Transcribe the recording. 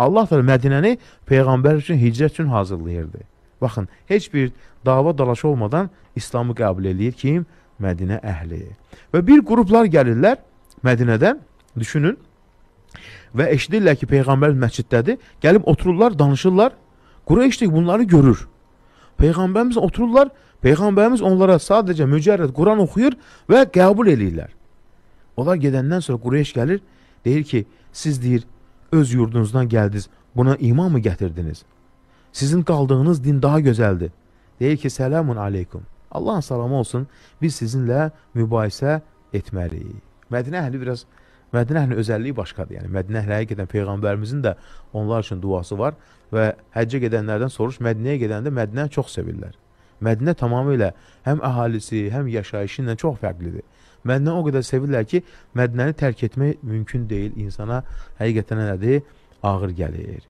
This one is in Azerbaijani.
Allah da Mədinəni Peyğəmbər üçün, hicrət üçün hazırlayırdı. Baxın, heç bir dava dalaşı olmadan İslamı qəbul eləyir kim? Mədinə əhli. Və bir qruplar gəlirlər Mədinədən, düşünün, və eşidirlər ki, Peyğəmbər məsciddədir, gəlib otururlar, danışırlar, Qureyş də bunları görür. Peyğəmbərimiz otururlar, Peyğəmbərimiz onlara sadəcə mücərrəd Quran oxuyur və qəbul eləyirlər. Onlar gedəndən sonra Qureyş gəlir, deyir ki, siz deyir, öz yurdunuzdan gəldiniz, buna iman mı gətirdiniz? Sizin qaldığınız din daha gözəldir. Deyir ki, selamun aleykum. Allahın salamı olsun, biz sizinlə mübahisə etməliyik. Mədinə əhli biraz, Mədinə əhlinin özəlliyi başqadır. Yəni, Mədinə əhli həqiqətən Peyğəmbərimizin də onlar üçün duası var və həccə gedənlərdən soruş, Mədinəyə gedəndə Mədinə çox sevirlər. Mədinə tamamilə həm əhalisi, həm yaşayışı ilə çox fərqlidir. Mədinə o qədər sevirlər ki, Mədinəni tərk etmək mümkün deyil, insana həqiqətən nədir? Ağır gəlir.